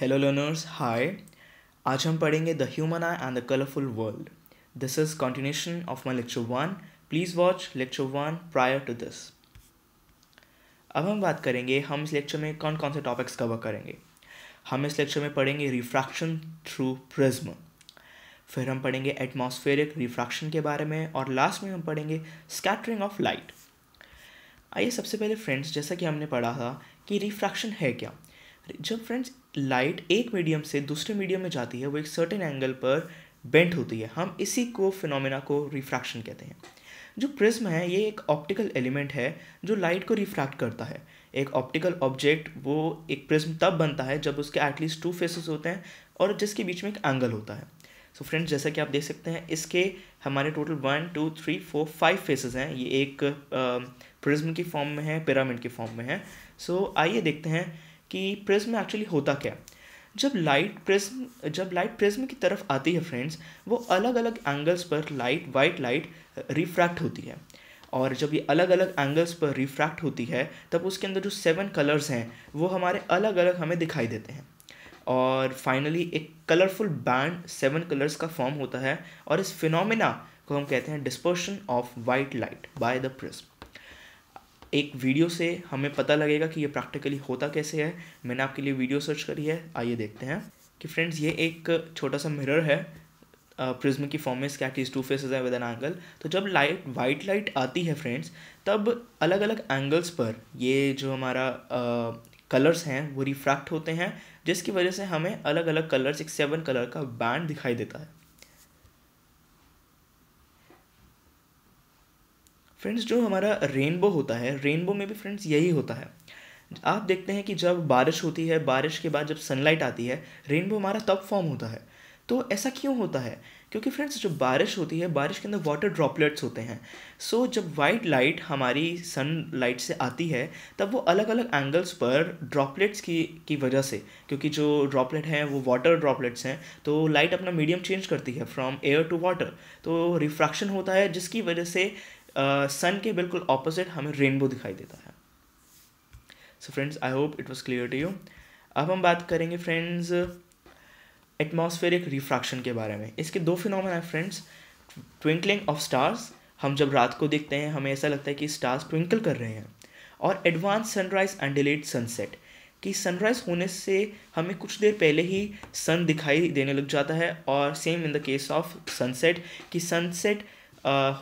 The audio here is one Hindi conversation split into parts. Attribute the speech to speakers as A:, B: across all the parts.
A: हेलो लर्नर्स हाय आज हम पढ़ेंगे the human eye and the colourful world this is continuation of my lecture one please watch lecture one prior to this अब हम बात करेंगे हम इस लेक्चर में कौन कौन से टॉपिक्स कवर करेंगे हम इस लेक्चर में पढ़ेंगे रिफ्रैक्शन थ्रू प्रिज्म फिर हम पढ़ेंगे एटमॉस्फेरिक रिफ्रैक्शन के बारे में और लास्ट में हम पढ़ेंगे स्कैटरिंग ऑफ लाइट आइए सबसे पहले फ्रेंड्स जैसा कि हमने पढ़ा था कि रिफ्रैक्शन है क्या जब फ्रेंड्स लाइट एक मीडियम से दूसरे मीडियम में जाती है वो एक सर्टेन एंगल पर बेंट होती है हम इसी को फिनोमेना को रिफ्रैक्शन कहते हैं जो प्रिज्म है ये एक ऑप्टिकल एलिमेंट है जो लाइट को रिफ्रैक्ट करता है एक ऑप्टिकल ऑब्जेक्ट वो एक प्रिज्म तब बनता है जब उसके एटलीस्ट टू फेसेस होते हैं और जिसके बीच में एक एंगल होता है सो so फ्रेंड्स जैसा कि आप देख सकते हैं इसके हमारे total one two three four five faces हैं ये एक प्रिज्म की फॉर्म में है पिरामिड की फॉर्म में है सो so, आइए देखते हैं कि प्रिज्म एक्चुअली होता क्या जब लाइट प्रिज्म जब लाइट प्रिज्म की तरफ आती है फ्रेंड्स वो अलग अलग एंगल्स पर लाइट वाइट लाइट रिफ्रैक्ट होती है और जब ये अलग अलग एंगल्स पर रिफ्रैक्ट होती है तब उसके अंदर जो सेवन कलर्स हैं वो हमारे अलग अलग हमें दिखाई देते हैं और फाइनली एक कलरफुल बैंड सेवन कलर्स का फॉर्म होता है और इस फिनोमिना को हम कहते हैं dispersion of white light by the prism एक वीडियो से हमें पता लगेगा कि ये प्रैक्टिकली होता कैसे है मैंने आपके लिए वीडियो सर्च करी है आइए देखते हैं कि फ्रेंड्स ये एक छोटा सा मिरर है प्रिज्म की फॉर्म में स्कैट इज टू फेसेस है विद एन एंगल तो जब लाइट वाइट लाइट आती है फ्रेंड्स तब अलग अलग एंगल्स पर ये जो हमारा कलर्स हैं वो रिफ्रैक्ट होते हैं जिसकी वजह से हमें अलग अलग कलर्स एक सेवन कलर का बैंड दिखाई देता है फ्रेंड्स जो हमारा रेनबो होता है रेनबो में भी फ्रेंड्स यही होता है आप देखते हैं कि जब बारिश होती है बारिश के बाद जब सनलाइट आती है रेनबो हमारा तब फॉर्म होता है तो ऐसा क्यों होता है क्योंकि फ्रेंड्स जो बारिश होती है बारिश के अंदर वाटर ड्रॉपलेट्स होते हैं सो so, जब वाइट लाइट हमारी सन लाइट से आती है तब वो अलग अलग एंगल्स पर ड्रॉपलेट्स की की वजह से क्योंकि जो ड्रॉपलेट हैं वो वाटर ड्रॉपलेट्स हैं तो लाइट अपना मीडियम चेंज करती है फ्रॉम एयर टू वाटर तो रिफ्रैक्शन होता है जिसकी वजह से सन के बिल्कुल ऑपोजिट हमें रेनबो दिखाई देता है so friends I hope it was clear to you अब हम बात करेंगे फ्रेंड्स एटमॉस्फेरिक रिफ्रैक्शन के बारे में इसके दो फिनोमेना हैं फ्रेंड्स ट्विंकलिंग ऑफ स्टार्स हम जब रात को देखते हैं हमें ऐसा लगता है कि स्टार्स ट्विंकल कर रहे हैं और advance sunrise and delayed sunset कि सनराइज होने से हमें कुछ देर पहले ही सन दिखाई देने लग जाता है और same in the case of sunset कि सनसेट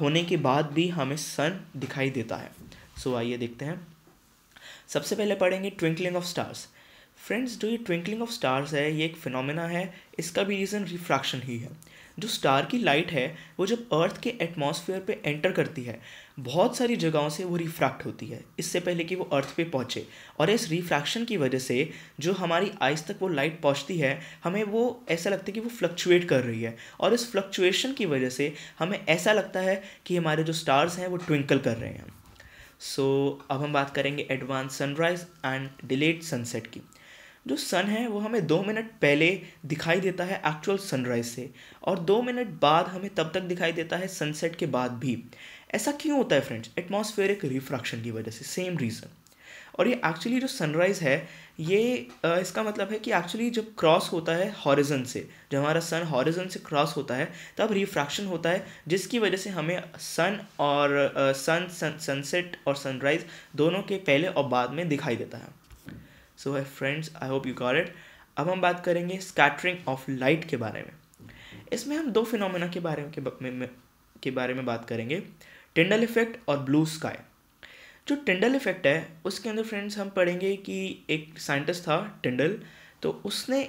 A: होने के बाद भी हमें सन दिखाई देता है सो so, आइए देखते हैं सबसे पहले पढ़ेंगे ट्विंकलिंग ऑफ स्टार्स फ्रेंड्स जो ये ट्विंकलिंग ऑफ स्टार्स है ये एक फिनोमेना है इसका भी रीज़न रिफ्रैक्शन ही है जो स्टार की लाइट है वो जब अर्थ के एटमॉस्फेयर पे एंटर करती है बहुत सारी जगहों से वो रिफ्रैक्ट होती है इससे पहले कि वो अर्थ पे पहुँचे और इस रिफ्रैक्शन की वजह से जो हमारी आइस तक वो लाइट पहुँचती है हमें वो ऐसा लगता है कि वो फ्लक्चुएट कर रही है और इस फ्लक्चुएशन की वजह से हमें ऐसा लगता है कि हमारे जो स्टार्स हैं वो ट्विंकल कर रहे हैं सो so, अब हम बात करेंगे advance sunrise and delayed sunset की जो सन है वो हमें दो मिनट पहले दिखाई देता है एक्चुअल सनराइज से और दो मिनट बाद हमें तब तक दिखाई देता है सनसेट के बाद भी ऐसा क्यों होता है फ्रेंड्स एटमोसफेयरिक रिफ्रैक्शन की वजह से सेम रीज़न और ये एक्चुअली जो सनराइज़ है ये इसका मतलब है कि एक्चुअली जब क्रॉस होता है हॉरिजन से जब हमारा सन हॉरिजन से क्रॉस होता है तब रिफ्रैक्शन होता है जिसकी वजह से हमें सन और सन सनसेट और सनराइज़ दोनों के पहले और बाद में दिखाई देता है सो है friends I hope you caught it अब हम बात करेंगे स्कैटरिंग ऑफ लाइट के बारे में इसमें हम दो फिनोमेना के बारे के, में के बारे में बात करेंगे टिंडल इफेक्ट और ब्लू स्काई जो टिंडल इफेक्ट है उसके अंदर फ्रेंड्स हम पढ़ेंगे कि एक साइंटिस्ट था टिंडल तो उसने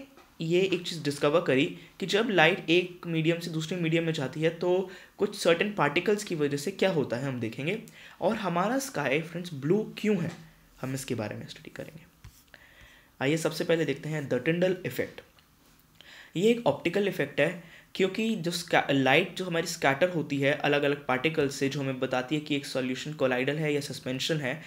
A: ये एक चीज़ डिस्कवर करी कि जब लाइट एक मीडियम से दूसरे मीडियम में जाती है तो कुछ सर्टेन पार्टिकल्स की वजह से क्या होता है हम देखेंगे और हमारा स्काई फ्रेंड्स ब्लू क्यों है हम इसके बारे में स्टडी करेंगे आइए सबसे पहले देखते हैं द टिंडल इफेक्ट ये एक ऑप्टिकल इफेक्ट है क्योंकि जो लाइट जो हमारी स्कैटर होती है अलग अलग पार्टिकल से जो हमें बताती है कि एक सॉल्यूशन कोलाइडल है या सस्पेंशन है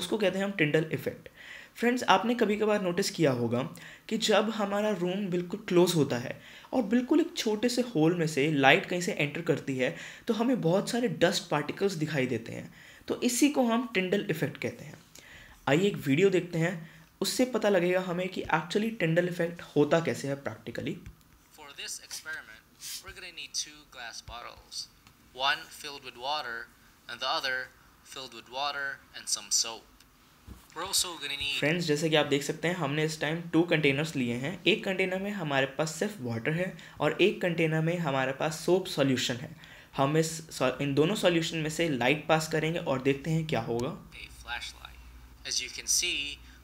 A: उसको कहते हैं हम टिंडल इफेक्ट फ्रेंड्स आपने कभी कभार नोटिस किया होगा कि जब हमारा रूम बिल्कुल क्लोज होता है और बिल्कुल एक छोटे से होल में से लाइट कहीं से एंटर करती है तो हमें बहुत सारे डस्ट पार्टिकल्स दिखाई देते हैं तो इसी को हम टिंडल इफेक्ट कहते हैं आइए एक वीडियो देखते हैं उससे पता लगेगा हमें कि एक्चुअली टेंडल इफेक्ट होता कैसे है practically for this experiment we are gonna need two glass bottles one filled with water and the other filled with water and some soap friends जैसे कि आप देख सकते हैं हमने इस टाइम टू कंटेनर्स लिए हैं एक कंटेनर में हमारे पास सिर्फ वाटर है और एक कंटेनर में हमारे पास सोप सॉल्यूशन है हम इस इन दोनों सॉल्यूशन में से लाइट पास करेंगे और देखते हैं क्या होगा As you can see,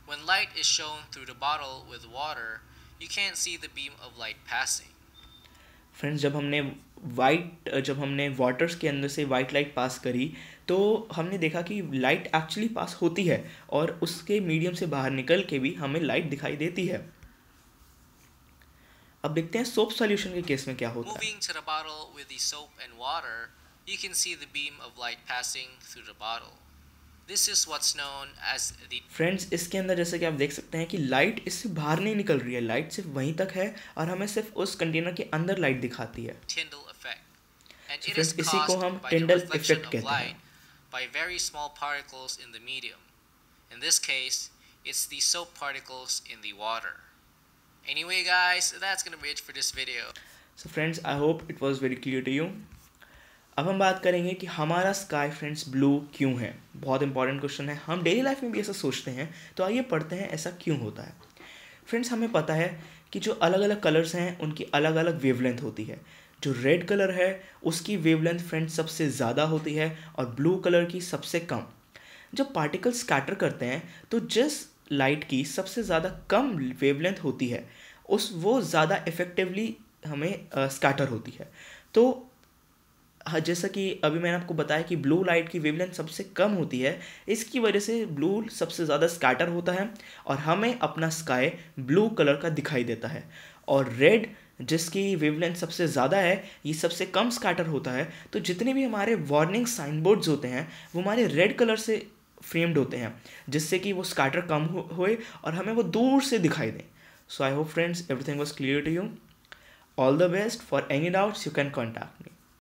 A: When light is shown through the bottle with water, you can't see the beam of light passing. Friends जब हमने वाइट जब हमने वाटर्स के अंदर से वाइट लाइट पास करी तो हमने देखा कि लाइट एक्चुअली पास होती है और उसके मीडियम से बाहर निकल के भी हमें लाइट दिखाई देती है अब देखते हैं सोप सॉल्यूशन के केस में क्या होता है moving to the bottle with the soap and water you can see the beam of light passing through the this is what's known as the friends इसके अंदर जैसे कि आप देख सकते हैं कि लाइट इससे बाहर नहीं निकल रही है लाइट सिर्फ वहीं तक है और हमें सिर्फ उस कंटेनर के अंदर लाइट दिखाती है so इसी को हम टेंडल इफेक्ट कहते हैं by very small particles in the medium. In this case, it's the soap particles in the water. Anyway guys, that's gonna be it for this video. So friends, I hope it was very clear to you. अब हम बात करेंगे कि हमारा स्काई फ्रेंड्स ब्लू क्यों है बहुत इंपॉर्टेंट क्वेश्चन है हम डेली लाइफ में भी ऐसा सोचते हैं तो आइए पढ़ते हैं ऐसा क्यों होता है फ्रेंड्स हमें पता है कि जो अलग अलग कलर्स हैं उनकी अलग अलग वेवलेंथ होती है जो रेड कलर है उसकी वेवलेंथ फ्रेंड्स सबसे ज़्यादा होती है और ब्लू कलर की सबसे कम जब पार्टिकल स्कैटर करते हैं तो जिस लाइट की सबसे ज़्यादा कम वेवलेंथ होती है उस वो ज़्यादा इफ़ेक्टिवली हमें स्कैटर होती है तो हाँ, जैसा कि अभी मैंने आपको बताया कि ब्लू लाइट की वेवलेंथ सबसे कम होती है इसकी वजह से ब्लू सबसे ज़्यादा स्कैटर होता है और हमें अपना स्काई ब्लू कलर का दिखाई देता है और रेड जिसकी वेवलेंथ सबसे ज़्यादा है ये सबसे कम स्कैटर होता है तो जितने भी हमारे वार्निंग साइन बोर्ड्स होते हैं वो हमारे रेड कलर से फ्रेम्ड होते हैं जिससे कि वो स्कैटर कम होए और हमें वो दूर से दिखाई दें so I hope friends everything was clear to you all the best for any doubts you can contact me